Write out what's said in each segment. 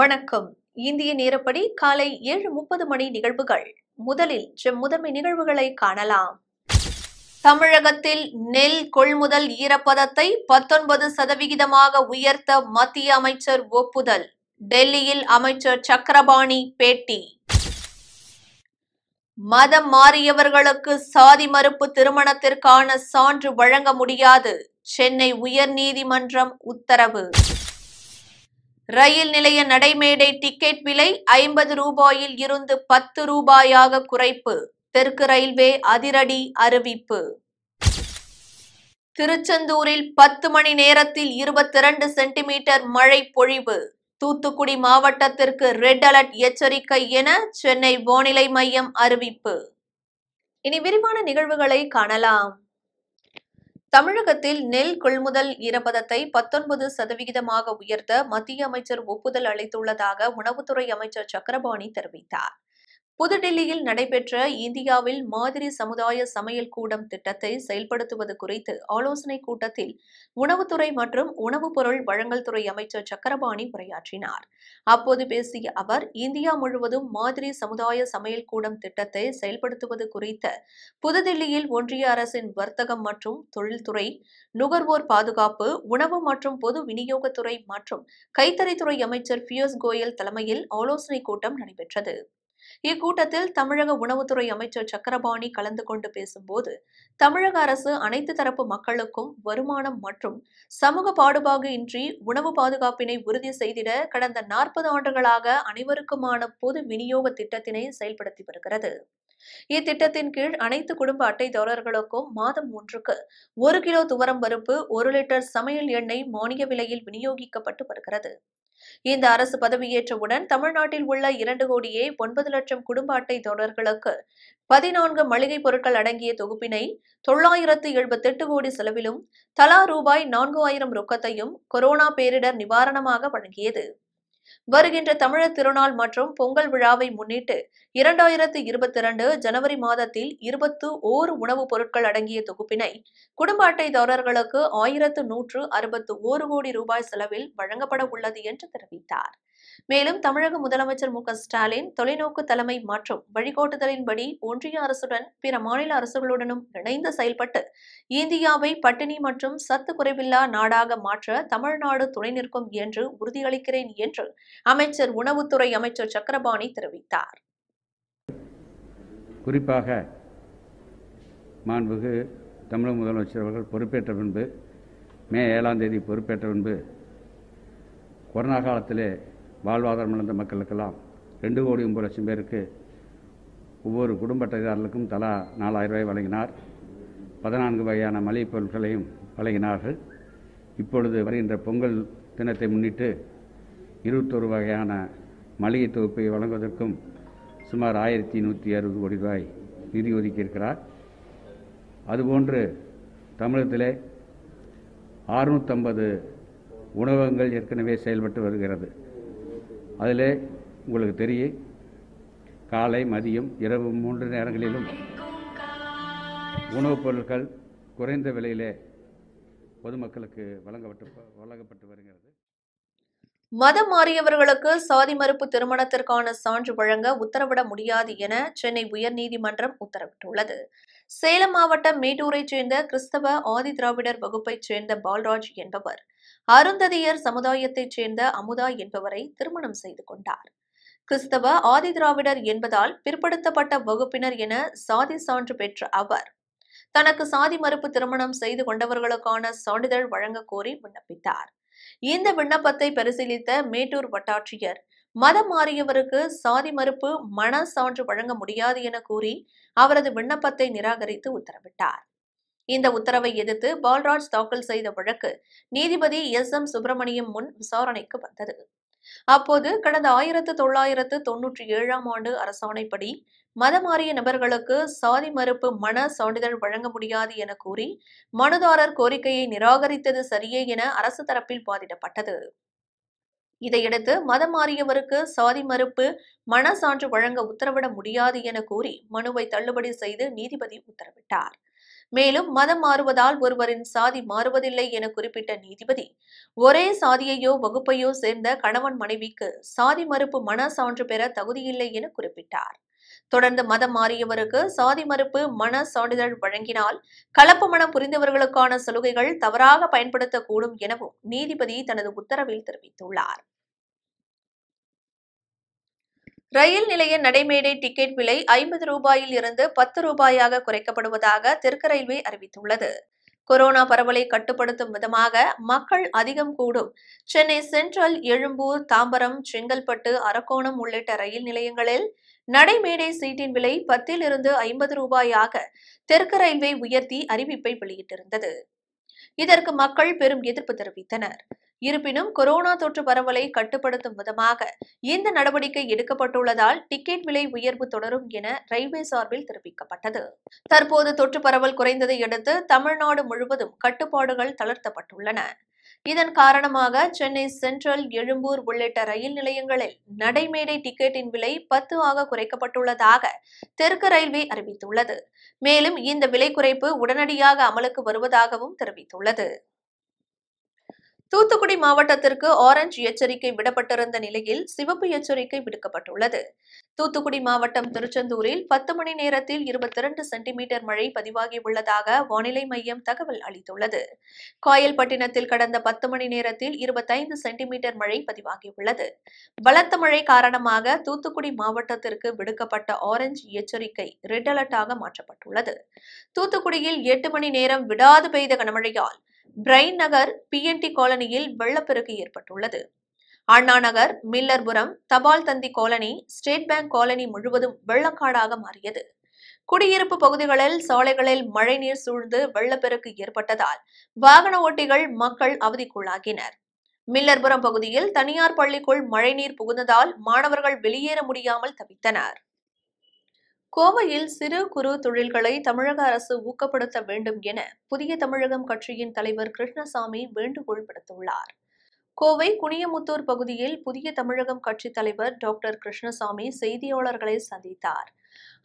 வணக்கம் இந்திய நேரப்படி காலை ஏழு முப்பது மணி நிகழ்வுகள் முதலில் செம்முதன்மை நிகழ்வுகளை காணலாம் தமிழகத்தில் நெல் கொள்முதல் ஈரப்பதத்தை பத்தொன்பது சதவிகிதமாக உயர்த்த மத்திய அமைச்சர் ஒப்புதல் டெல்லியில் அமைச்சர் சக்கரபாணி பேட்டி மதம் மாறியவர்களுக்கு சாதி மறுப்பு திருமணத்திற்கான சான்று வழங்க முடியாது சென்னை உயர்நீதிமன்றம் உத்தரவு ரயில் நிலைய நடைமேடை டிக்கெட் விலை ஐம்பது ரூபாயில் இருந்து பத்து ரூபாயாக குறைப்பு தெற்கு ரயில்வே அதிரடி அறிவிப்பு திருச்செந்தூரில் பத்து மணி நேரத்தில் இருபத்தி இரண்டு சென்டிமீட்டர் மழை பொழிவு தூத்துக்குடி மாவட்டத்திற்கு ரெட் அலர்ட் எச்சரிக்கை என சென்னை வானிலை மையம் அறிவிப்பு இனி விரிவான நிகழ்வுகளை காணலாம் தமிழகத்தில் நெல் கொள்முதல் ஈரப்பதத்தை பத்தொன்பது சதவிகிதமாக உயர்த்த மத்திய அமைச்சர் ஒப்புதல் அளித்துள்ளதாக உணவுத்துறை அமைச்சர் சக்கரபாணி தெரிவித்தார் புதுடில்லியில் நடைபெற்ற இந்தியாவில் மாதிரி சமுதாய சமையல் கூடம் திட்டத்தை செயல்படுத்துவது குறித்து ஆலோசனைக் கூட்டத்தில் உணவுத்துறை மற்றும் உணவுப் பொருள் வழங்கல் துறை அமைச்சர் சக்கரபாணி உரையாற்றினார் அப்போது பேசிய அவர் இந்தியா முழுவதும் மாதிரி சமுதாய சமையல் கூடம் திட்டத்தை செயல்படுத்துவது குறித்த புதுதில்லியில் ஒன்றிய அரசின் வர்த்தகம் மற்றும் தொழில்துறை நுகர்வோர் பாதுகாப்பு உணவு மற்றும் பொது விநியோகத்துறை மற்றும் கைத்தறித்துறை அமைச்சர் பியூஷ் கோயல் தலைமையில் ஆலோசனைக் கூட்டம் நடைபெற்றது இக்கூட்டத்தில் தமிழக உணவுத்துறை அமைச்சர் சக்கரபாணி கலந்து கொண்டு பேசும்போது தமிழக அரசு அனைத்து தரப்பு மக்களுக்கும் வருமானம் மற்றும் சமூக பாடுபாடு இன்றி உணவு பாதுகாப்பினை உறுதி செய்திட கடந்த நாற்பது ஆண்டுகளாக அனைவருக்குமான பொது விநியோக திட்டத்தினை செயல்படுத்தி வருகிறது இத்திட்டத்தின் கீழ் அனைத்து குடும்ப அட்டைதாரர்களுக்கும் மாதம் ஒன்றுக்கு ஒரு கிலோ துவரம் பருப்பு ஒரு லிட்டர் சமையல் எண்ணெய் மானிய விலையில் விநியோகிக்கப்பட்டு வருகிறது இந்த அரசு பதவியேற்றவுடன் தமிழ்நாட்டில் உள்ள இரண்டு கோடியே ஒன்பது லட்சம் குடும்ப அட்டை தொடர்களுக்கு பதினான்கு மளிகை பொருட்கள் அடங்கிய தொகுப்பினை தொள்ளாயிரத்து எழுபத்தி எட்டு கோடி செலவிலும் தலா ரூபாய் நான்கு ஆயிரம் ரொக்கத்தையும் கொரோனா பேரிடர் நிவாரணமாக வழங்கியது வருகின்ற தமிழர் திருநாள் மற்றும் பொங்கல் விழாவை முன்னிட்டு இரண்டாயிரத்து இருபத்தி இரண்டு ஜனவரி மாதத்தில் இருபத்து ஓர் உணவுப் பொருட்கள் அடங்கிய தொகுப்பினை குடும்ப அட்டைதாரர்களுக்கு ஆயிரத்து நூற்று அறுபத்து ஓரு கோடி ரூபாய் செலவில் வழங்கப்பட உள்ளது என்று தெரிவித்தார் மேலும் தமிழக முதலமைச்சர் மு ஸ்டாலின் தொலைநோக்கு தலைமை மற்றும் வழிகாட்டுதலின்படி ஒன்றிய அரசுடன் பிற மாநில அரசுகளுடனும் இணைந்து செயல்பட்டு இந்தியாவை பட்டினி மற்றும் சத்து குறைவில்லா நாடாக மாற்ற தமிழ்நாடு துணை நிற்கும் என்று உறுதியளிக்கிறேன் என்று அமைச்சர் உணவுத்துறை அமைச்சர் சக்கரபாணி தெரிவித்தார் குறிப்பாக மாண்புகு தமிழக முதலமைச்சர் அவர்கள் பொறுப்பேற்ற பின்பு மே ஏழாம் தேதி பொறுப்பேற்ற பின்பு கொரோனா காலத்திலே வாழ்வாதாரம் இழந்த மக்களுக்கெல்லாம் ரெண்டு கோடி ஒம்பது லட்சம் பேருக்கு ஒவ்வொரு குடும்ப அட்டைதாரர்களுக்கும் தலா நாலாயிரம் ரூபாய் வழங்கினார் பதினான்கு வகையான மளிகைப் பொருட்களையும் வழங்கினார்கள் இப்பொழுது வருகின்ற பொங்கல் தினத்தை முன்னிட்டு இருபத்தொரு வகையான மளிகை தொகுப்பை வழங்குவதற்கும் சுமார் ஆயிரத்தி நூற்றி அறுபது கோடி ரூபாய் நிதி ஒதுக்கியிருக்கிறார் அதுபோன்று தமிழகத்திலே அறுநூற்றம்பது உணவகங்கள் ஏற்கனவே செயல்பட்டு வருகிறது அதில் உங்களுக்கு தெரியும் காலை மதியம் இரவு மூன்று நேரங்களிலும் உணவுப் பொருட்கள் குறைந்த விலையிலே பொதுமக்களுக்கு வழங்கப்பட்டு வழங்கப்பட்டு வருகிறது மதம் மாறியவர்களுக்கு சாதி மறுப்பு திருமணத்திற்கான சான்று வழங்க உத்தரவிட முடியாது என சென்னை உயர்நீதிமன்றம் உத்தரவிட்டுள்ளது சேலம் மாவட்டம் மேட்டூரைச் சேர்ந்த கிறிஸ்தவ ஆதி திராவிடர் வகுப்பைச் சேர்ந்த பால்ராஜ் என்பவர் அருந்ததியர் சமுதாயத்தைச் சேர்ந்த அமுதா என்பவரை திருமணம் செய்து கொண்டார் கிறிஸ்தவ ஆதிதிராவிடர் என்பதால் பிற்படுத்தப்பட்ட வகுப்பினர் என சாதி சான்று பெற்ற அவர் தனக்கு சாதி மறுப்பு திருமணம் செய்து கொண்டவர்களுக்கான சான்றிதழ் வழங்க கோரி விண்ணப்பித்தார் இந்த விண்ணப்பத்தை பரிசீலித்த மேட்டூர் வட்டாட்சியர் மதம் மாறியவருக்கு சாதி மறுப்பு மன சான்று வழங்க முடியாது என கூறி அவரது விண்ணப்பத்தை நிராகரித்து உத்தரவிட்டார் இந்த உத்தரவை எதிர்த்து பால்ராஜ் தாக்கல் செய்த வழக்கு நீதிபதி எஸ் எம் சுப்பிரமணியம் முன் விசாரணைக்கு வந்தது அப்போது கடந்த ஆயிரத்து தொள்ளாயிரத்து தொன்னூற்றி ஏழாம் ஆண்டு அரசாணைப்படி மதமாறிய நபர்களுக்கு சாதி மறுப்பு மன சான்றிதழ் வழங்க முடியாது என கூறி மனுதாரர் கோரிக்கையை நிராகரித்தது சரியே என அரசு தரப்பில் வாதிடப்பட்டது இதையடுத்து மதம் மாறியவருக்கு சாதி மறுப்பு மன சான்று வழங்க உத்தரவிட முடியாது என கூறி மனுவை தள்ளுபடி செய்து நீதிபதி உத்தரவிட்டார் மேலும் மதம் மாறுவதால் ஒருவரின் சாதி மாறுவதில்லை என குறிப்பிட்ட நீதிபதி ஒரே சாதியையோ வகுப்பையோ சேர்ந்த கணவன் மனைவிக்கு சாதி மறுப்பு மன சான்று பெற தகுதியில்லை என குறிப்பிட்டார் தொடர்ந்து மதம் மாறியவருக்கு சாதி மறுப்பு மன சான்றிதழ் வழங்கினால் கலப்பு மனம் புரிந்தவர்களுக்கான சலுகைகள் தவறாக பயன்படுத்தக்கூடும் எனவும் நீதிபதி தனது உத்தரவில் தெரிவித்துள்ளார் ரயில் நிலைய நடைமேடை டிக்கெட் விலை ஐம்பது ரூபாயில் இருந்து பத்து ரூபாயாக குறைக்கப்படுவதாக தெற்கு ரயில்வே அறிவித்துள்ளது கொரோனா பரவலை கட்டுப்படுத்தும் விதமாக மக்கள் அதிகம் கூடும் சென்னை சென்ட்ரல் எழும்பூர் தாம்பரம் செங்கல்பட்டு அரக்கோணம் உள்ளிட்ட ரயில் நிலையங்களில் நடைமேடை சீட்டின் விலை பத்திலிருந்து ஐம்பது ரூபாயாக தெற்கு ரயில்வே உயர்த்தி அறிவிப்பை வெளியிட்டிருந்தது இதற்கு மக்கள் பெரும் எதிர்ப்பு தெரிவித்தனர் இருப்பினும் கொரோனா தொற்று பரவலை கட்டுப்படுத்தும் விதமாக இந்த நடவடிக்கை எடுக்கப்பட்டுள்ளதால் டிக்கெட் விலை உயர்வு தொடரும் என ரயில்வே சார்பில் தெரிவிக்கப்பட்டது தற்போது தொற்று பரவல் குறைந்ததை அடுத்து தமிழ்நாடு முழுவதும் கட்டுப்பாடுகள் தளர்த்தப்பட்டுள்ளன இதன் காரணமாக சென்னை சென்ட்ரல் எழும்பூர் உள்ளிட்ட ரயில் நிலையங்களில் நடைமேடை டிக்கெட்டின் விலை பத்து ஆக குறைக்கப்பட்டுள்ளதாக தெற்கு ரயில்வே அறிவித்துள்ளது மேலும் இந்த விலை குறைப்பு உடனடியாக அமலுக்கு வருவதாகவும் தெரிவித்துள்ளது தூத்துக்குடி மாவட்டத்திற்கு ஆரஞ்சு எச்சரிக்கை விடப்பட்டிருந்த நிலையில் சிவப்பு எச்சரிக்கை விடுக்கப்பட்டுள்ளது தூத்துக்குடி மாவட்டம் திருச்செந்தூரில் பத்து மணி நேரத்தில் இருபத்தி இரண்டு சென்டிமீட்டர் மழை உள்ளதாக வானிலை மையம் தகவல் அளித்துள்ளது காயல்பட்டினத்தில் கடந்த பத்து மணி நேரத்தில் இருபத்தைந்து சென்டிமீட்டர் மழை பதிவாகியுள்ளது பலத்த மழை காரணமாக தூத்துக்குடி மாவட்டத்திற்கு விடுக்கப்பட்ட ஆரஞ்சு எச்சரிக்கை ரெட் அலர்ட்டாக மாற்றப்பட்டுள்ளது தூத்துக்குடியில் எட்டு மணி நேரம் விடாது பெய்த கனமழையால் பிரைன் நகர் பிஎன்டி காலனியில் வெள்ளப்பெருக்கு ஏற்பட்டுள்ளது அண்ணா நகர் மில்லர்புரம் தபால் தந்தி காலனி ஸ்டேட் பேங்க் காலனி முழுவதும் வெள்ளக்காடாக மாறியது குடியிருப்பு பகுதிகளில் சாலைகளில் மழைநீர் சூழ்ந்து வெள்ளப்பெருக்கு ஏற்பட்டதால் வாகன ஓட்டிகள் மக்கள் அவதிக்குள்ளாகினர் மில்லர்புரம் பகுதியில் தனியார் பள்ளிக்குள் மழைநீர் புகுந்ததால் மாணவர்கள் வெளியேற முடியாமல் தவித்தனர் கோவையில் சிறு குறு தொழில்களை தமிழக அரசு ஊக்கப்படுத்த வேண்டும் என புதிய தமிழகம் கட்சியின் தலைவர் கிருஷ்ணசாமி வேண்டுகோள் விடுத்துள்ளார் கோவை குனியமுத்தூர் பகுதியில் புதிய தமிழகம் கட்சி தலைவர் டாக்டர் கிருஷ்ணசாமி செய்தியாளர்களை சந்தித்தார்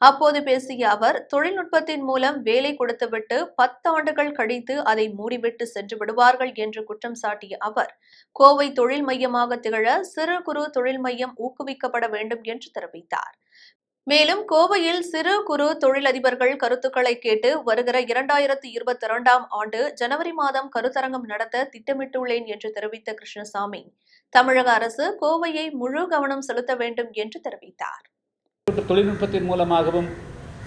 அப்போது பேசிய அவர் தொழில்நுட்பத்தின் மூலம் வேலை கொடுத்துவிட்டு பத்தாண்டுகள் கழித்து அதை மூடிவிட்டு சென்று விடுவார்கள் என்று குற்றம் சாட்டிய அவர் கோவை தொழில் மையமாக திகழ சிறு குறு தொழில் மையம் ஊக்குவிக்கப்பட வேண்டும் என்று தெரிவித்தார் மேலும் கோவையில் சிறு குறு தொழிலதிபர்கள் கருத்துக்களை கேட்டு வருகிற இரண்டாயிரத்தி இருபத்தி இரண்டாம் ஆண்டு ஜனவரி மாதம் கருத்தரங்கம் நடத்த திட்டமிட்டுள்ளேன் என்று தெரிவித்த கிருஷ்ணசாமி தமிழக அரசு கோவையை முழு கவனம் செலுத்த வேண்டும் என்று தெரிவித்தார் தொழில்நுட்பத்தின் மூலமாகவும்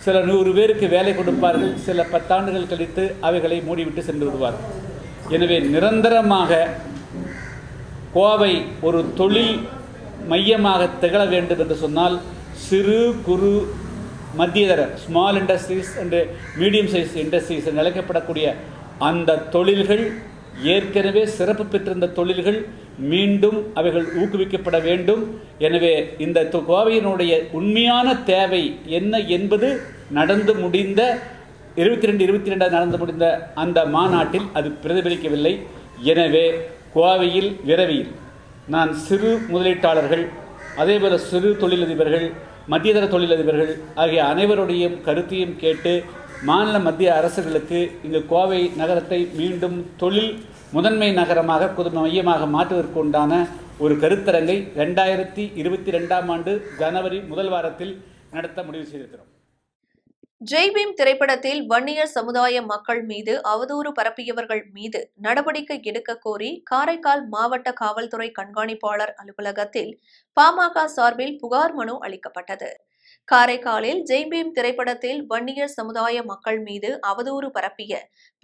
சில நூறு பேருக்கு வேலை கொடுப்பார்கள் சில பத்தாண்டுகள் கழித்து அவைகளை மூடிவிட்டு சென்று விடுவார்கள் எனவே நிரந்தரமாக கோவை ஒரு தொழில் மையமாக திகழ வேண்டும் என்று சொன்னால் சிறு குறு மத்தியதர small industries and medium size industries என்று அழைக்கப்படக்கூடிய அந்த தொழில்கள் ஏற்கனவே சிறப்பு பெற்றிருந்த தொழில்கள் மீண்டும் அவைகள் ஊக்குவிக்கப்பட வேண்டும் எனவே இந்த கோவையினுடைய உண்மையான தேவை என்ன என்பது நடந்து முடிந்த இருபத்தி ரெண்டு இருபத்தி ரெண்டாக நடந்து முடிந்த அந்த மாநாட்டில் அது பிரதிபலிக்கவில்லை எனவே கோவையில் விரவியில் நான் சிறு முதலீட்டாளர்கள் அதேபோல் சிறு தொழிலதிபர்கள் மத்தியதர தொழிலதிபர்கள் ஆகிய அனைவருடைய கருத்தையும் கேட்டு மாநில மத்திய அரசுகளுக்கு இந்த கோவை நகரத்தை மீண்டும் தொழில் முதன்மை நகரமாக மையமாக மாற்றுவதற்கு உண்டான ஒரு கருத்தரங்கை ரெண்டாயிரத்தி இருபத்தி ரெண்டாம் ஆண்டு ஜனவரி முதல் வாரத்தில் நடத்த முடிவு செய்திருக்கிறோம் ஜெய்பீம் திரைப்படத்தில் வன்னியர் சமுதாய மக்கள் மீது அவதூறு பரப்பியவர்கள் மீது நடவடிக்கை எடுக்க கோரி காரைக்கால் மாவட்ட காவல்துறை கண்காணிப்பாளர் அலுவலகத்தில் பாமக சார்பில் புகார் மனு அளிக்கப்பட்டது காரைக்காலில் ஜெய்பீம் திரைப்படத்தில் வன்னியர் சமுதாய மக்கள் மீது அவதூறு பரப்பிய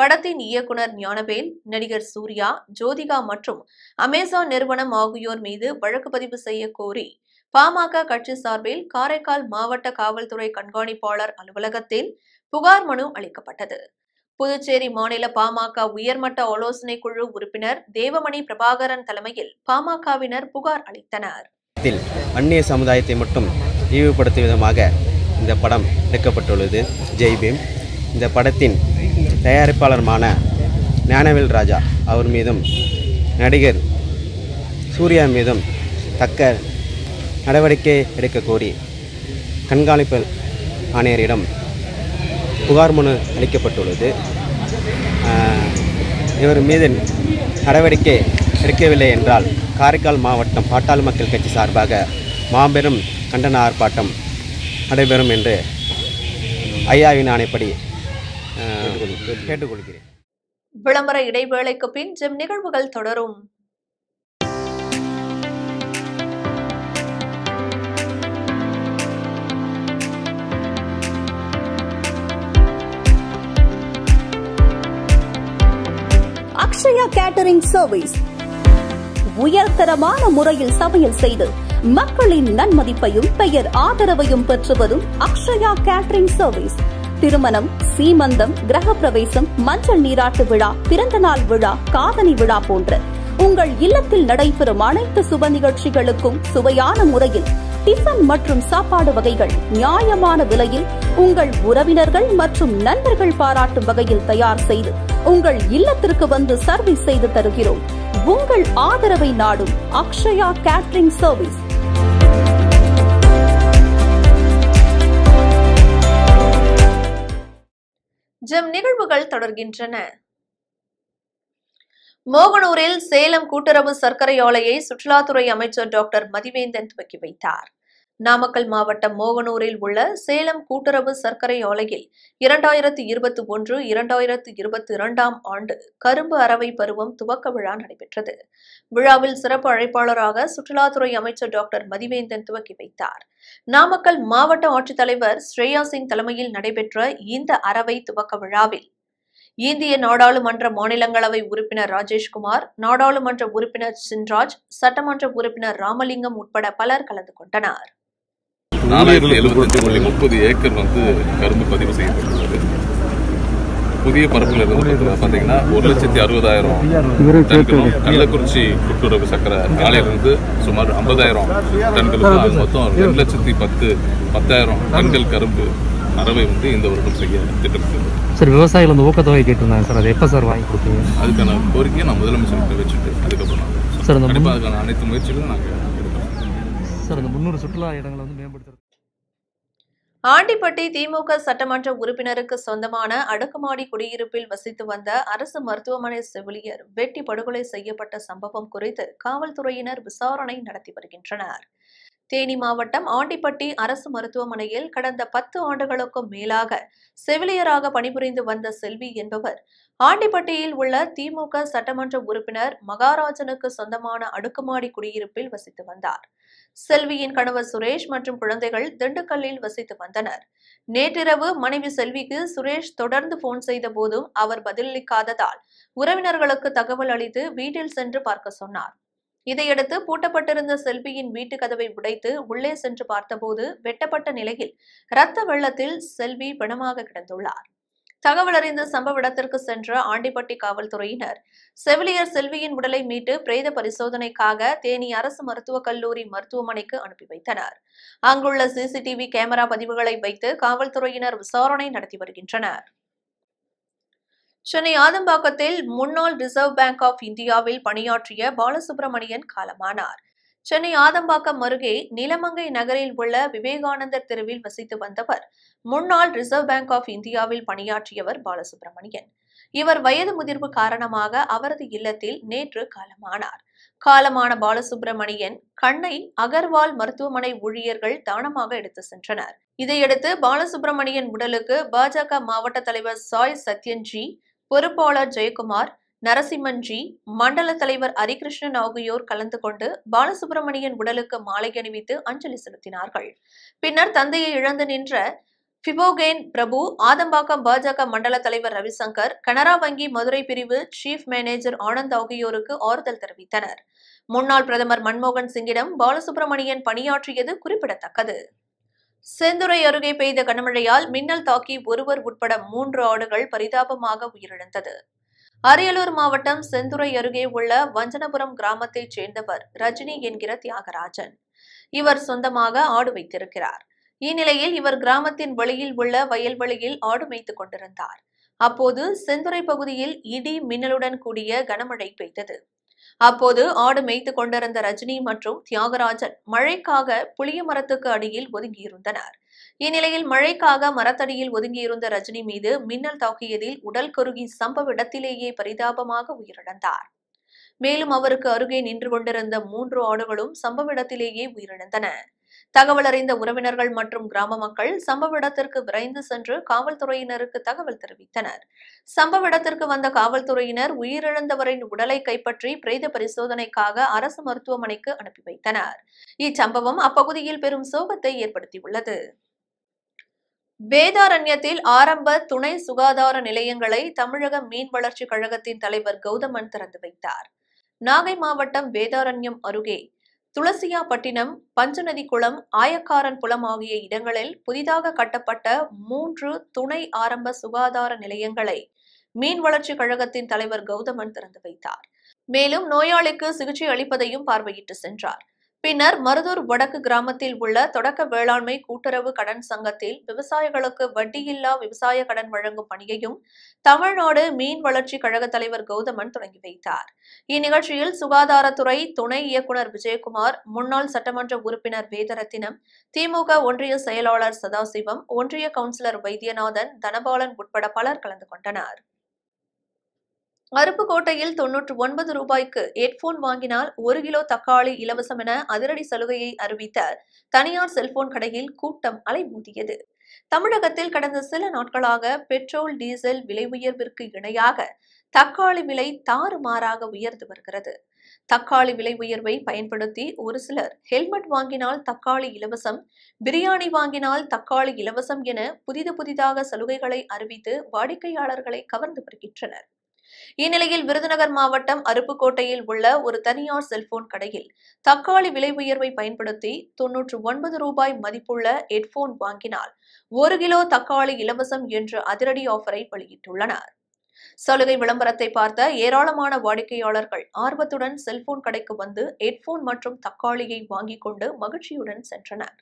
படத்தின் இயக்குனர் ஞானவேல் நடிகர் சூர்யா ஜோதிகா மற்றும் அமேசான் நிறுவனம் ஆகியோர் மீது வழக்கு பதிவு செய்ய கோரி பாமக கட்சி சார்பில் காரைக்கால் மாவட்ட காவல்துறை கண்காணிப்பாளர் அலுவலகத்தில் புகார் மனு அளிக்கப்பட்டது புதுச்சேரி மாநில பாமக உயர்மட்ட ஆலோசனை குழு உறுப்பினர் தேவமணி பிரபாகரன் தலைமையில் பாமகவினர் புகார் அளித்தனர் அந்நிய சமுதாயத்தை மட்டும் இழிவுபடுத்தும் விதமாக இந்த படம் எடுக்கப்பட்டுள்ளது ஜெய்பீம் இந்த படத்தின் தயாரிப்பாளருமான ஞானவேல் ராஜா அவர் மீதும் நடிகர் சூர்யா மீதும் தக்க நடவடிக்கை கோரி கண்காணிப்பு ஆணையரிடம் புகார் மனு அளிக்கப்பட்டுள்ளது இவர் மீது நடவடிக்கை எடுக்கவில்லை என்றால் காரைக்கால் மாவட்டம் பாட்டாளி மக்கள் கட்சி சார்பாக மாபெரும் கண்டன ஆர்ப்பாட்டம் நடைபெறும் என்று ஐயாவின் ஆணைப்படி கேட்டுக்கொள்கிறேன் விளம்பர இடைவேளைக்கு பின் ஜிம் நிகழ்வுகள் தொடரும் அக்ஷயா கேட்டரிங் சர்வீஸ் உயர்தரமான முறையில் சமையல் செய்து மக்களின் நன்மதிப்பையும் பெயர் ஆதரவையும் பெற்று வரும் அக்ஷயா கேட்டரிங் சர்வீஸ் திருமணம் சீமந்தம் கிரகப்பிரவேசம் மஞ்சள் நீராட்டு விழா பிறந்தநாள் விழா காதணி விழா போன்ற உங்கள் இல்லத்தில் நடைபெறும் அனைத்து சுப நிகழ்ச்சிகளுக்கும் சுவையான முறையில் டிஃபன் மற்றும் சாப்பாடு வகைகள் நியாயமான விலையில் உங்கள் உறவினர்கள் மற்றும் நண்பர்கள் பாராட்டும் வகையில் தயார் செய்து உங்கள் இல்லத்திற்கு வந்து சர்வீஸ் செய்து தருகிறோம் உங்கள் ஆதரவை நாடும் அக்ஷயா கேட்ரிங் சர்வீஸ் ஜெம் நிகழ்வுகள் தொடர்கின்றன மோகனூரில் சேலம் கூட்டுறவு சர்க்கரை ஆலையை சுற்றுலாத்துறை அமைச்சர் டாக்டர் மதிவேந்தன் துவக்கி வைத்தார் நாமக்கல் மாவட்டம் மோகனூரில் உள்ள சேலம் கூட்டுறவு சர்க்கரை ஆலையில் இரண்டாயிரத்தி இருபத்தி ஒன்று இரண்டாயிரத்தி இருபத்தி இரண்டாம் ஆண்டு கரும்பு அறவை பருவம் துவக்க விழா நடைபெற்றது விழாவில் சிறப்பு அழைப்பாளராக சுற்றுலாத்துறை அமைச்சர் டாக்டர் மதிவேந்தன் துவக்கி வைத்தார் நாமக்கல் மாவட்ட ஆட்சித்தலைவர் ஸ்ரேயா சிங் தலைமையில் நடைபெற்ற இந்த அறவை துவக்க விழாவில் இந்திய நாடாளுமன்ற மாநிலங்களவை உறுப்பினர் ராஜேஷ்குமார் நாடாளுமன்ற உறுப்பினர் சின்ராஜ் சட்டமன்ற உறுப்பினர் ராமலிங்கம் உட்பட பலர் கலந்து கொண்டனர் நாலாயிரத்தி எழுபத்தஞ்சு புள்ளி முப்பது ஏக்கர் வந்து கரும்பு பதிவு செய்யப்பட்டுள்ளது புதிய பரப்புல பார்த்தீங்கன்னா ஒரு லட்சத்தி அறுபதாயிரம் டன்களும் கள்ளக்குறிச்சி கூட்டுறவு சக்கரை ஆலையிலிருந்து சுமார் ஐம்பதாயிரம் டன்களுக்கு மொத்தம் ரெண்டு லட்சத்தி பத்து பத்தாயிரம் டன்கள் கரும்பு அறவை வந்து இந்த வருடம் செய்ய திட்டமிட்டு சார் விவசாயிகள் வந்து ஊக்கத்தொகை கேட்டிருந்தாங்க சார் அது எப்போ சார் வாங்கி கொடுத்தீங்க அதுக்கான கோரிக்கையை நான் முதலமைச்சருக்கு வச்சுட்டு அதுக்கப்புறம் சார் கண்டிப்பாக அதுக்கான அனைத்து முயற்சிகளும் நாங்கள் எடுக்கிறோம் சார் அந்த முந்நூறு சுற்றுலா இடங்களை வந்து மேம்படுத்த ஆண்டிப்பட்டி திமுக சட்டமன்ற உறுப்பினருக்கு சொந்தமான அடுக்குமாடி குடியிருப்பில் வசித்து வந்த அரசு மருத்துவமனை செவிலியர் வெட்டி படுகொலை செய்யப்பட்ட சம்பவம் குறித்து காவல்துறையினர் விசாரணை நடத்தி வருகின்றனர் தேனி மாவட்டம் ஆண்டிப்பட்டி அரசு மருத்துவமனையில் கடந்த பத்து ஆண்டுகளுக்கும் மேலாக செவிலியராக பணிபுரிந்து வந்த செல்வி என்பவர் ஆண்டிப்பட்டியில் உள்ள திமுக சட்டமன்ற உறுப்பினர் மகாராஜனுக்கு சொந்தமான அடுக்குமாடி குடியிருப்பில் வசித்து வந்தார் செல்வியின் கணவர் சுரேஷ் மற்றும் குழந்தைகள் திண்டுக்கல்லில் வசித்து வந்தனர் நேற்றிரவு மனைவி செல்விக்கு சுரேஷ் தொடர்ந்து போன் செய்த போதும் அவர் பதிலளிக்காததால் உறவினர்களுக்கு தகவல் அளித்து வீட்டில் சென்று பார்க்க சொன்னார் இதையடுத்து பூட்டப்பட்டிருந்த செல்வியின் வீட்டு கதவை உடைத்து உள்ளே சென்று பார்த்தபோது வெட்டப்பட்ட நிலையில் இரத்த வெள்ளத்தில் செல்வி பிணமாக கிடந்துள்ளார் தகவல் அறிந்த சம்பவ இடத்திற்கு சென்ற ஆண்டிப்பட்டி காவல்துறையினர் செவிலியர் செல்வியின் உடலை மீட்டு பிரேத பரிசோதனைக்காக தேனி அரசு மருத்துவக் கல்லூரி மருத்துவமனைக்கு அனுப்பி வைத்தனர் அங்குள்ள சிசிடிவி கேமரா பதிவுகளை வைத்து காவல்துறையினர் விசாரணை நடத்தி வருகின்றனர் சென்னை ஆதம்பாக்கத்தில் முன்னாள் ரிசர்வ் பேங்க் ஆஃப் இந்தியாவில் பணியாற்றிய பாலசுப்ரமணியன் காலமானார் சென்னை ஆதம்பாக்கம் அருகே நிலமங்கை நகரில் உள்ள விவேகானந்தர் தெருவில் வசித்து வந்தவர் முன்னாள் ரிசர்வ் பேங்க் ஆஃப் இந்தியாவில் பணியாற்றியவர் பாலசுப்ரமணியன் இவர் வயது முதிர்வு காரணமாக அவரது இல்லத்தில் நேற்று காலமானார் காலமான பாலசுப்ரமணியன் கண்ணை அகர்வால் மருத்துவமனை ஊழியர்கள் தானமாக எடுத்து சென்றனர் இதையடுத்து பாலசுப்ரமணியன் உடலுக்கு பாஜக மாவட்ட தலைவர் சாய் சத்யன்ஜி பொறுப்பாளர் ஜெயக்குமார் நரசிம்மன் ஜி மண்டல தலைவர் ஹரிகிருஷ்ணன் ஆகியோர் கலந்து கொண்டு பாலசுப்பிரமணியன் உடலுக்கு மாலை அணிவித்து அஞ்சலி செலுத்தினார்கள் பின்னர் தந்தையை இழந்து நின்ற பிபோகேன் பிரபு ஆதம்பாக்கம் பாஜக மண்டல தலைவர் ரவிசங்கர் கனரா வங்கி மதுரை பிரிவு சீஃப் மேனேஜர் ஆனந்த் ஆகியோருக்கு ஆறுதல் தெரிவித்தனர் முன்னாள் பிரதமர் மன்மோகன் சிங்கிடம் பாலசுப்பிரமணியன் பணியாற்றியது குறிப்பிடத்தக்கது செந்துறை அருகே பெய்த கனமழையால் மின்னல் தாக்கி ஒருவர் உட்பட மூன்று ஆடுகள் பரிதாபமாக உயிரிழந்தது அரியலூர் மாவட்டம் செந்துறை அருகே உள்ள வஞ்சனபுரம் கிராமத்தைச் சேர்ந்தவர் ரஜினி என்கிற தியாகராஜன் இவர் சொந்தமாக ஆடு வைத்திருக்கிறார் இந்நிலையில் இவர் கிராமத்தின் வழியில் உள்ள வயல்வெளியில் ஆடு வைத்துக் கொண்டிருந்தார் அப்போது செந்துறை பகுதியில் இடி மின்னலுடன் கூடிய கனமழை பெய்தது அப்போது ஆடு மேய்த்து கொண்டிருந்த ரஜினி மற்றும் தியாகராஜன் மழைக்காக புளிய மரத்துக்கு அடியில் ஒதுங்கியிருந்தனர் இந்நிலையில் மழைக்காக மரத்தடியில் ஒதுங்கியிருந்த ரஜினி மீது மின்னல் தாக்கியதில் உடல் குறுகி சம்பவ இடத்திலேயே பரிதாபமாக உயிரிழந்தார் மேலும் அவருக்கு அருகே நின்று கொண்டிருந்த மூன்று ஆடுகளும் சம்பவ இடத்திலேயே உயிரிழந்தன தகவல் அறிந்த உறவினர்கள் மற்றும் கிராம மக்கள் சம்பவ இடத்திற்கு விரைந்து சென்று காவல்துறையினருக்கு தகவல் தெரிவித்தனர் சம்பவ இடத்திற்கு வந்த காவல்துறையினர் உயிரிழந்தவரின் உடலை கைப்பற்றி பிரேத பரிசோதனைக்காக அரசு மருத்துவமனைக்கு அனுப்பி வைத்தனர் இச்சம்பவம் அப்பகுதியில் பெரும் சோகத்தை ஏற்படுத்தியுள்ளது வேதாரண்யத்தில் ஆரம்ப துணை சுகாதார நிலையங்களை தமிழக மீன் வளர்ச்சிக் கழகத்தின் தலைவர் கௌதமன் திறந்து வைத்தார் நாகை மாவட்டம் வேதாரண்யம் அருகே துளசியாப்பட்டினம் பஞ்சநதி குளம் ஆயக்காரன் குளம் ஆகிய இடங்களில் புதிதாக கட்டப்பட்ட மூன்று துணை ஆரம்ப சுகாதார நிலையங்களை மீன் வளர்ச்சி கழகத்தின் தலைவர் கௌதமன் திறந்து வைத்தார் மேலும் நோயாளிக்கு சிகிச்சை அளிப்பதையும் பார்வையிட்டு சென்றார் பின்னர் மருதூர் வடக்கு கிராமத்தில் உள்ள தொடக்க வேளாண்மை கூட்டுறவு கடன் சங்கத்தில் விவசாயிகளுக்கு வட்டியில்லா விவசாய கடன் வழங்கும் பணியையும் தமிழ்நாடு மீன் வளர்ச்சி கழக தலைவர் கௌதமன் தொடங்கி வைத்தார் இந்நிகழ்ச்சியில் சுகாதாரத்துறை துணை இயக்குநர் விஜயகுமார் முன்னாள் சட்டமன்ற உறுப்பினர் வேதரத்தினம் திமுக ஒன்றிய செயலாளர் சதாசிவம் ஒன்றிய கவுன்சிலர் வைத்தியநாதன் தனபாலன் உட்பட பலர் கலந்து கொண்டனர் அருப்புக்கோட்டையில் தொன்னூற்று ஒன்பது ரூபாய்க்கு ஹெட்போன் வாங்கினால் ஒரு கிலோ தக்காளி இலவசம் என அதிரடி சலுகையை அறிவித்த தனியார் செல்போன் கடையில் கூட்டம் அலைமூதியது தமிழகத்தில் கடந்த சில நாட்களாக பெட்ரோல் டீசல் விலை உயர்விற்கு இணையாக தக்காளி விலை தாறுமாறாக உயர்ந்து வருகிறது தக்காளி விலை உயர்வை பயன்படுத்தி ஒரு சிலர் ஹெல்மெட் வாங்கினால் தக்காளி இலவசம் பிரியாணி வாங்கினால் தக்காளி இலவசம் என புதிது புதிதாக சலுகைகளை அறிவித்து வாடிக்கையாளர்களை கவர்ந்து வருகின்றனர் இந்நிலையில் விருதுநகர் மாவட்டம் அருப்புக்கோட்டையில் உள்ள ஒரு தனியார் செல்போன் கடையில் தக்காளி விலை உயர்வை பயன்படுத்தி தொன்னூற்று ஒன்பது ரூபாய் மதிப்புள்ள ஹெட்போன் வாங்கினால் ஒரு கிலோ தக்காளி இலவசம் என்ற அதிரடி ஆஃபரை வெளியிட்டுள்ளனர் சலுகை விளம்பரத்தை பார்த்த ஏராளமான வாடிக்கையாளர்கள் ஆர்வத்துடன் செல்போன் கடைக்கு வந்து ஹெட்போன் மற்றும் தக்காளியை வாங்கிக் கொண்டு மகிழ்ச்சியுடன் சென்றனர்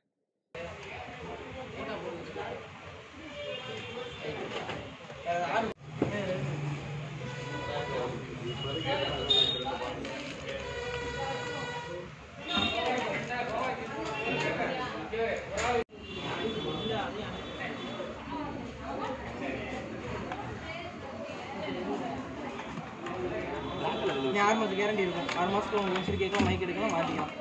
ஆறு மாதத்துக்கு உங்களுக்கு முடிச்சிருக்கேன் மைக் எடுக்கலாம் மாற்றிக்கலாம்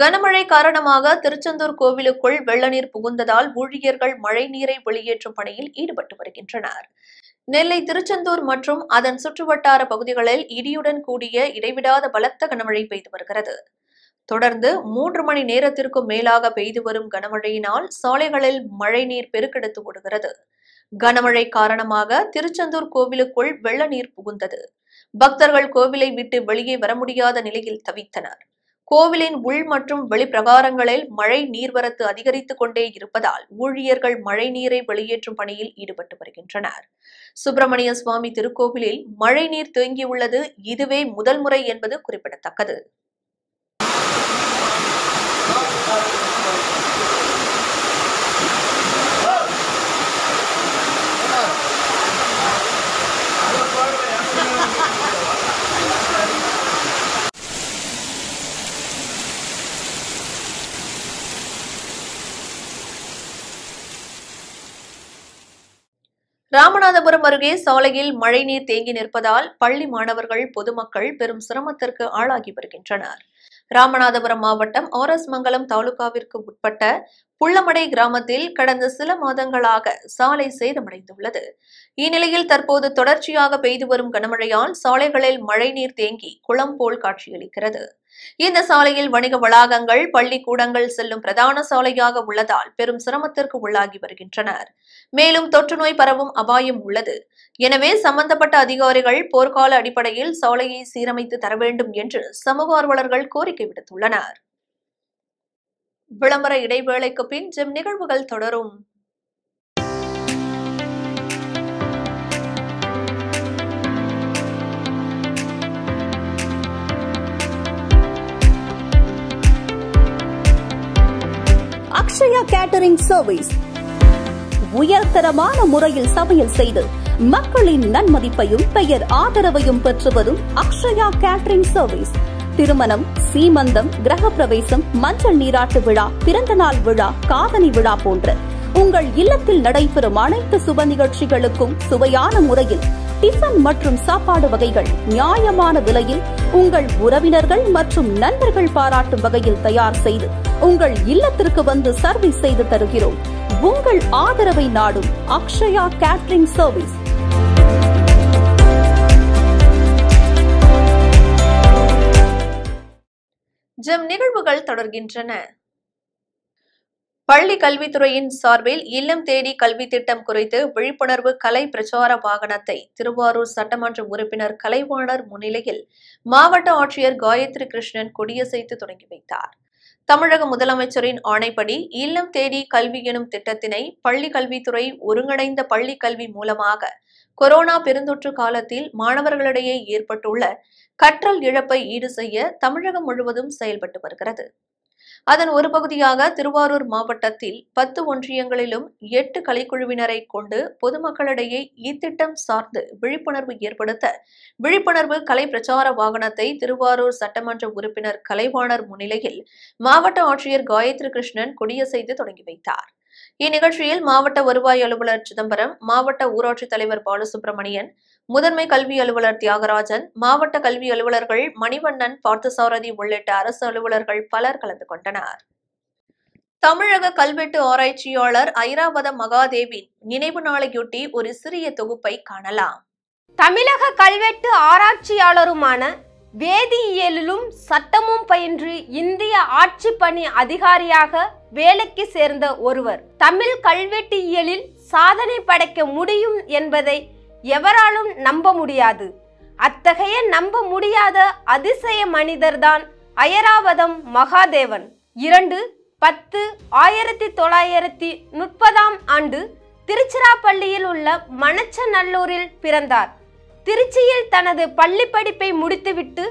கனமழை காரணமாக திருச்செந்தூர் கோவிலுக்குள் வெள்ளநீர் புகுந்ததால் ஊழியர்கள் மழை நீரை வெளியேற்றும் பணியில் ஈடுபட்டு வருகின்றனர் நெல்லை திருச்செந்தூர் மற்றும் அதன் சுற்றுவட்டார பகுதிகளில் இடியுடன் கூடிய இடைவிடாத பலத்த கனமழை பெய்து வருகிறது தொடர்ந்து மூன்று மணி நேரத்திற்கும் மேலாக பெய்து வரும் கனமழையினால் சாலைகளில் மழைநீர் பெருக்கெடுத்து ஓடுகிறது கனமழை காரணமாக திருச்செந்தூர் கோவிலுக்குள் வெள்ள நீர் புகுந்தது பக்தர்கள் கோவிலை விட்டு வெளியே வர முடியாத நிலையில் தவித்தனர் கோவிலின் உள் மற்றும் வெளிப்பிரகாரங்களில் மழை நீர்வரத்து அதிகரித்துக் கொண்டே இருப்பதால் ஊழியர்கள் மழை நீரை வெளியேற்றும் பணியில் ஈடுபட்டு வருகின்றனர் சுப்பிரமணிய சுவாமி திருக்கோவிலில் மழை நீர் தேங்கியுள்ளது இதுவே முதல் முறை என்பது குறிப்பிடத்தக்கது ராமநாதபுரம் அருகே சாலையில் மழைநீர் தேங்கி நிற்பதால் பள்ளி மாணவர்கள் பொதுமக்கள் பெரும் சிரமத்திற்கு ஆளாகி வருகின்றனர் ராமநாதபுரம் மாவட்டம் மங்கலம் தாலுகாவிற்கு உட்பட்ட புள்ளமடை கிராமத்தில் கடந்த சில மாதங்களாக சாலை சேதமடைந்துள்ளது இந்நிலையில் தற்போது தொடர்ச்சியாக பெய்து வரும் கனமழையால் சாலைகளில் மழைநீர் தேங்கி குளம் போல் காட்சியளிக்கிறது இந்த சாலையில் வணிக வளாகங்கள் பள்ளிக்கூடங்கள் செல்லும் பிரதான சாலையாக உள்ளதால் பெரும் சிரமத்திற்கு உள்ளாகி வருகின்றனர் மேலும் தொற்றுநோய் பரவும் அபாயம் உள்ளது எனவே சம்பந்தப்பட்ட அதிகாரிகள் போர்க்கால அடிப்படையில் சாலையை சீரமைத்து தர வேண்டும் என்று சமூக ஆர்வலர்கள் கோரிக்கை விடுத்துள்ளனர் விளம்பர இடைவேளைக்கு பின் ஜிம் நிகழ்வுகள் தொடரும் அக்ஷயா கேட்டரிங் சர்வீஸ் உயர்தரமான முறையில் சமையல் செய்து மக்களின் நன்மதிப்பையும் பெயர் ஆதரவையும் பெற்று வரும் அக்ஷயா கேட்டரிங் சர்வீஸ் திருமணம் சீமந்தம் கிரகப்பிரவேசம் மஞ்சள் நீராட்டு விழா பிறந்தநாள் விழா காதனி விழா போன்ற உங்கள் இல்லத்தில் நடைபெறும் அனைத்து சுப நிகழ்ச்சிகளுக்கும் சுவையான முறையில் டிஃபன் மற்றும் சாப்பாடு வகைகள் நியாயமான விலையில் உங்கள் உறவினர்கள் மற்றும் நண்பர்கள் பாராட்டும் வகையில் தயார் செய்து உங்கள் இல்லத்திற்கு வந்து சர்வீஸ் செய்து தருகிறோம் உங்கள் ஆதரவை நாடும் அக்ஷயா கேட்ரிங் சர்வீஸ் ஜெம் நிகழ்வுகள் தொடர்கின்றன பள்ளி கல்வித்துறையின் சார்பில் இல்லம் தேடி கல்வி திட்டம் குறித்து விழிப்புணர்வு கலை பிரச்சார வாகனத்தை திருவாரூர் சட்டமன்ற உறுப்பினர் கலைவாணர் முன்னிலையில் மாவட்ட ஆட்சியர் காயத்ரி கிருஷ்ணன் கொடியசைத்து தொடங்கி வைத்தார் தமிழக முதலமைச்சரின் ஆணைப்படி இல்லம் தேடி கல்வி எனும் திட்டத்தினை பள்ளி கல்வித்துறை ஒருங்கிணைந்த பள்ளி கல்வி மூலமாக கொரோனா பெருந்தொற்று காலத்தில் மாணவர்களிடையே ஏற்பட்டுள்ள கற்றல் இழப்பை ஈடு செய்ய தமிழகம் முழுவதும் செயல்பட்டு வருகிறது அதன் ஒரு பகுதியாக திருவாரூர் மாவட்டத்தில் பத்து ஒன்றியங்களிலும் எட்டு கலைக்குழுவினரை கொண்டு பொதுமக்களிடையே இத்திட்டம் சார்ந்து விழிப்புணர்வு ஏற்படுத்த விழிப்புணர்வு கலை பிரச்சார வாகனத்தை திருவாரூர் சட்டமன்ற உறுப்பினர் கலைவாணர் முன்னிலையில் மாவட்ட ஆட்சியர் காயத்ரி கிருஷ்ணன் கொடியசைத்து தொடங்கி வைத்தார் இந்நிகழ்ச்சியில் மாவட்ட வருவாய் அலுவலர் சிதம்பரம் மாவட்ட ஊராட்சி தலைவர் பாலசுப்பிரமணியன் முதன்மை கல்வி அலுவலர் தியாகராஜன் மாவட்ட கல்வி அலுவலர்கள் மணிவண்ணன் பார்த்தசாரதி உள்ளிட்ட அரசு அலுவலர்கள் பலர் கலந்து கொண்டனர் தமிழக கல்வெட்டு ஆராய்ச்சியாளர் ஐராவத மகாதேவின் நினைவு நாளையொட்டி ஒரு சிறிய தொகுப்பை காணலாம் தமிழக கல்வெட்டு ஆராய்ச்சியாளருமான வேதியியலிலும் சட்டமும் பயின்று இந்திய ஆட்சி பணி அதிகாரியாக வேலைக்கு சேர்ந்த ஒருவர் தமிழ் கல்வெட்டியலில் சாதனை படைக்க முடியும் என்பதை எவராலும் நம்ப முடியாது அத்தகைய நம்ப முடியாத அதிசய மனிதர்தான் அயராவதம் மகாதேவன் இரண்டு பத்து ஆயிரத்தி தொள்ளாயிரத்தி முப்பதாம் ஆண்டு திருச்சிராப்பள்ளியில் உள்ள மணச்சநல்லூரில் பிறந்தார் திருச்சியில் தனது பள்ளி படிப்பை முடித்துவிட்டு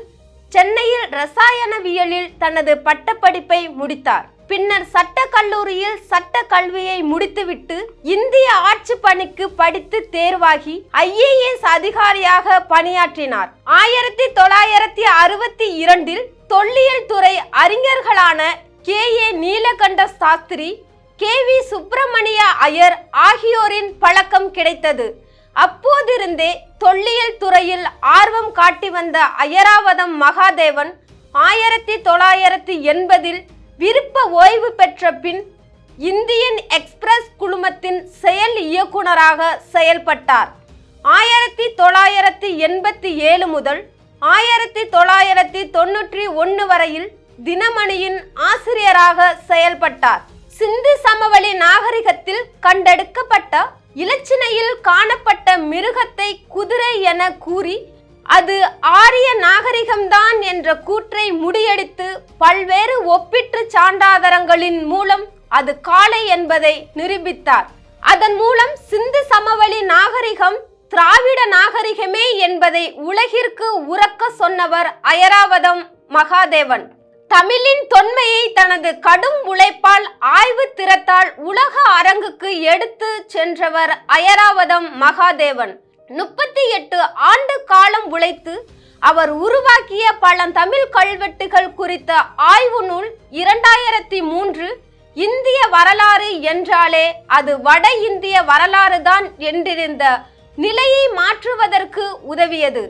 சென்னையில் ரசாயனவியலில் தனது பட்டப்படிப்பை முடித்தார் பின்னர் சட்ட கல்லூரியில் சட்ட கல்வியை முடித்துவிட்டு இந்திய ஆட்சி பணிக்கு படித்து தேர்வாகி ஐஏஎஸ் அதிகாரியாக பணியாற்றினார் ஆயிரத்தி தொள்ளாயிரத்தி அறுபத்தி இரண்டில் தொல்லியல் துறை அறிஞர்களான K A Nilakanta Sastri K V Subramania Iyer ஆகியோரின் பழக்கம் கிடைத்தது அப்போதிருந்தே தொல்லியல் துறையில் ஆர்வம் காட்டி வந்த ஐயராவதம் மகாதேவன் ஆயிரத்தி தொள்ளாயிரத்தி எண்பதில் விருப்ப ஓய்வு பெற்ற பின் இந்தியன் எக்ஸ்பிரஸ் குழுமத்தின் செயல் இயக்குநராக செயல்பட்டார் ஆயிரத்தி தொள்ளாயிரத்தி எண்பத்தி ஏழு முதல் ஆயிரத்தி தொள்ளாயிரத்தி தொன்னூற்றி ஒன்று வரையில் தினமணியின் ஆசிரியராக செயல்பட்டார் சிந்து சமவெளி நாகரிகத்தில் கண்டெடுக்கப்பட்ட இலச்சினையில் காணப்பட்ட மிருகத்தை குதிரை என கூறி அது ஆரிய நாகரிகம்தான் என்ற கூற்றை முடியடித்து பல்வேறு ஒப்பிட்டு சான்றாதாரங்களின் மூலம் அது காலை என்பதை நிரூபித்தார் அதன் மூலம் சிந்து சமவெளி நாகரிகம் திராவிட நாகரிகமே என்பதை உலகிற்கு உறக்க சொன்னவர் அயராவதம் மகாதேவன் தமிழின் தொன்மையை தனது கடும் உழைப்பால் ஆய்வு திறத்தால் உலக அரங்குக்கு எடுத்து சென்றவர் அயராவதம் மகாதேவன் முப்பத்தி எட்டு ஆண்டு காலம் உழைத்து அவர் உருவாக்கிய பழந்தமிழ் கல்வெட்டுகள் குறித்த ஆய்வு நூல் இரண்டாயிரத்தி மூன்று இந்திய வரலாறு என்றாலே அது வட இந்திய வரலாறு தான் என்றிருந்த நிலையை மாற்றுவதற்கு உதவியது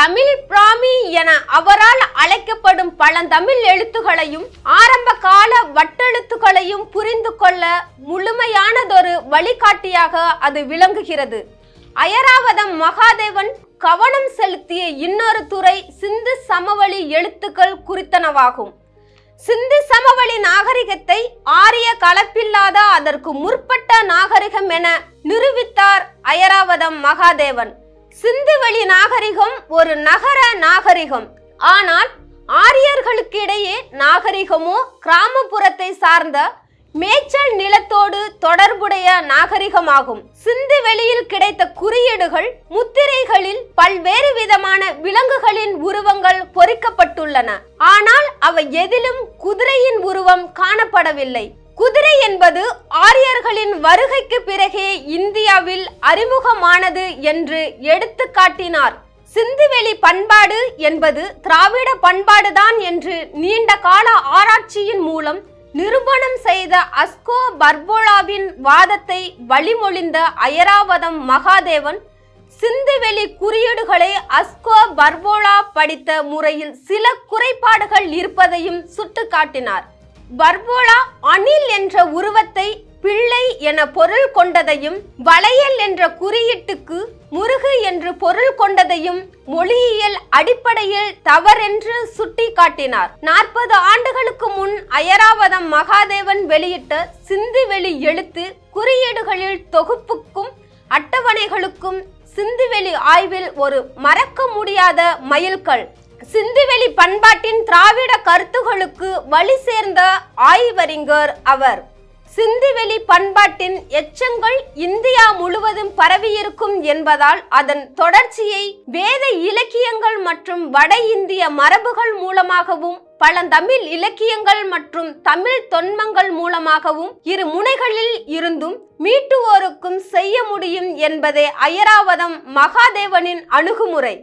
தமிழ் பிராமி என அவரால் அழைக்கப்படும் பழந்தமிழ் எழுத்துகளையும் ஆரம்ப கால வட்டெழுத்துகளையும் புரிந்து கொள்ள முழுமையானதொரு வழிகாட்டியாக அது விளங்குகிறது அயராவதம் மகாதேவன் கவனம் செலுத்திய இன்னொரு துறை சிந்து சமவெளி எழுத்துக்கள் குறித்தனவாகும் சிந்து சமவெளி நாகரிகத்தை ஆரிய கலப்பில்லாத அதற்கு முற்பட்ட நாகரிகம் என நிரூபித்தார் அயராவதம் மகாதேவன் சிந்து வழி நாகரிகம் ஒரு நகர நாகரிகம் ஆனால் ஆரியர்களுக்கிடையே நாகரிகமோ கிராமப்புறத்தை சார்ந்த மேய்ச்சல் நிலத்தோடு தொடர்புடைய நாகரிகமாகும் சிந்து வெளியில் கிடைத்த குறியீடுகள் முத்திரைகளில் பல்வேறு விதமான விலங்குகளின் உருவங்கள் பொறிக்கப்பட்டுள்ளன ஆனால் அவை எதிலும் குதிரையின் உருவம் காணப்படவில்லை குதிரை என்பது ஆரியர்களின் வருகைக்கு பிறகே இந்தியாவில் அறிமுகமானது என்று எடுத்து காட்டினார் சிந்துவெளி பண்பாடு என்பது திராவிட பண்பாடுதான் என்று நீண்ட கால ஆராய்ச்சியின் மூலம் நிரூபணம் செய்த அஸ்கோ பர்போலாவின் வாதத்தை வழிமொழிந்த அயராவதம் மகாதேவன் சிந்துவெளி குறியீடுகளை அஸ்கோ பர்போலா படித்த முறையில் சில குறைபாடுகள் இருப்பதையும் சுட்டுக்காட்டினார் பர்போலா அணி என பொருள் கொண்டதையும் வளையல் என்ற குறியீட்டுக்கு முருகு என்று பொருள் கொண்டதையும் மொழியியல் அடிப்படையில் தவறென்று சுட்டி காட்டினார் நாற்பது ஆண்டுகளுக்கு முன் அயராவதம் மகாதேவன் வெளியிட்ட சிந்துவெளி எழுத்து குறியீடுகளில் தொகுப்புக்கும் அட்டவணைகளுக்கும் சிந்துவெளி ஆய்வில் ஒரு மறக்க முடியாத மயில்கள் சிந்துவெளி பண்பாட்டின் திராவிட கருத்துகளுக்கு வழி சேர்ந்த ஆய்வறிஞர் அவர் சிந்திவெளி பண்பாட்டின் எச்சங்கள் இந்தியா முழுவதும் பரவியிருக்கும் என்பதால் அதன் தொடர்ச்சியை வேத இலக்கியங்கள் மற்றும் வட இந்திய மரபுகள் மூலமாகவும் பழந்தமிழ் இலக்கியங்கள் மற்றும் தமிழ் தொன்மங்கள் மூலமாகவும் இரு முனைகளில் இருந்தும் மீட்டுவோருக்கும் செய்ய முடியும் என்பதே ஐயராவதம் மகாதேவனின் அணுகுமுறை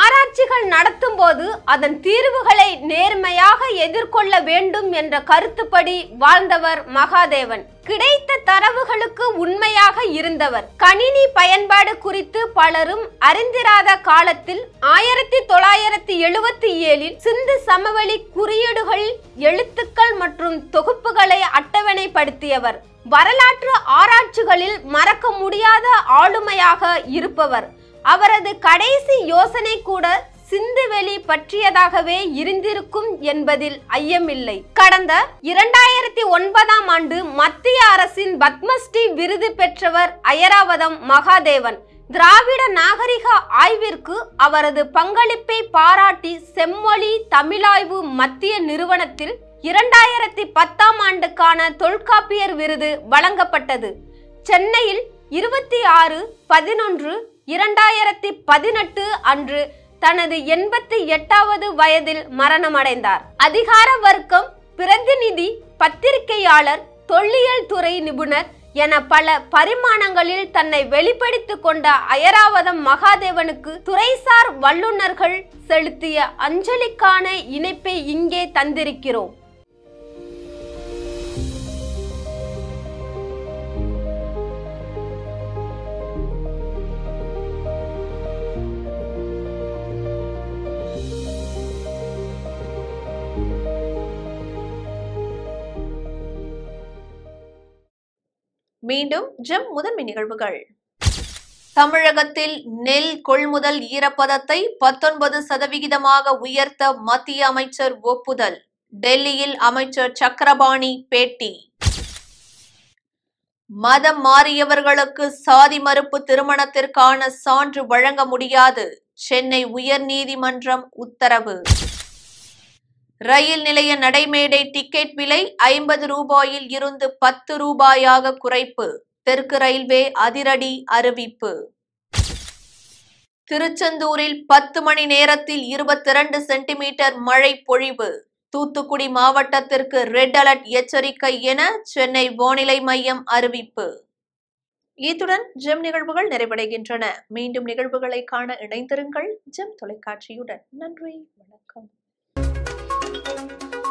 ஆராய்ச்சிகள் நடத்தும் போது அதன் தீர்வுகளை நேர்மையாக எதிர்கொள்ள வேண்டும் என்ற கருத்துப்படி வாழ்ந்தவர் மகாதேவன் கிடைத்த தரவுகளுக்கு உண்மையாக இருந்தவர் கணினி பயன்பாடு குறித்து பலரும் அறிந்திராத காலத்தில் ஆயிரத்தி தொள்ளாயிரத்தி எழுபத்தி ஏழில் சிந்து சமவெளி குறியீடுகள் எழுத்துக்கள் மற்றும் தொகுப்புகளை அட்டவணைப்படுத்தியவர் வரலாற்று ஆராய்ச்சிகளில் மறக்க முடியாத ஆளுமையாக இருப்பவர் அவரது கடைசி யோசனை கூட சிந்துவெளி பற்றியதாகவே இருந்திருக்கும் என்பதில் ஐயமில்லை கடந்த இரண்டாயிரத்தி ஒன்பதாம் ஆண்டு மத்திய அரசின் பத்மஸ்ரீ விருது பெற்றவர் அயராவதம் மகாதேவன் திராவிட நாகரிக ஆய்விற்கு அவரது பங்களிப்பை பாராட்டி செம்மொழி தமிழாய்வு மத்திய நிறுவனத்தில் இரண்டாயிரத்தி பத்தாம் ஆண்டுக்கான தொல்காப்பியர் விருது வழங்கப்பட்டது சென்னையில் இருபத்தி ஆறு பதினொன்று இரண்டாயிரத்தி பதினெட்டு அன்று தனது எண்பத்தி எட்டாவது வயதில் மரணமடைந்தார் அதிகார வர்க்கம் பிரதிநிதி பத்திரிகையாளர் தொல்லியல் துறை நிபுணர் என பல பரிமாணங்களில் தன்னை வெளிப்படுத்திக் கொண்ட அயராவதம் மகாதேவனுக்கு துறைசார் வல்லுநர்கள் செலுத்திய அஞ்சலிக்கான இணைப்பை இங்கே தந்திருக்கிறோம் மீண்டும் ஜிம் முதன்மை நிகழ்வுகள் தமிழகத்தில் நெல் கொள்முதல் ஈரப்பதத்தை பத்தொன்பது சதவிகிதமாக உயர்த்த மத்திய அமைச்சர் ஒப்புதல் டெல்லியில் அமைச்சர் சக்கரபாணி பேட்டி மதம் மாறியவர்களுக்கு சாதி மறுப்பு திருமணத்திற்கான சான்று வழங்க முடியாது சென்னை உயர்நீதிமன்றம் உத்தரவு ரயில் நிலைய நடைமேடை டிக்கெட் விலை ஐம்பது ரூபாயில் இருந்து பத்து ரூபாயாக குறைப்பு தெற்கு ரயில்வே அதிரடி அறிவிப்பு திருச்செந்தூரில் பத்து மணி நேரத்தில் இருபத்தி இரண்டு சென்டிமீட்டர் மழை பொழிவு தூத்துக்குடி மாவட்டத்திற்கு ரெட் அலர்ட் எச்சரிக்கை என சென்னை வானிலை மையம் அறிவிப்பு இத்துடன் ஜெம் நிகழ்வுகள் நிறைவடைகின்றன மீண்டும் நிகழ்வுகளை காண இணைந்திருங்கள் ஜெம் தொலைக்காட்சியுடன் நன்றி வணக்கம் thank you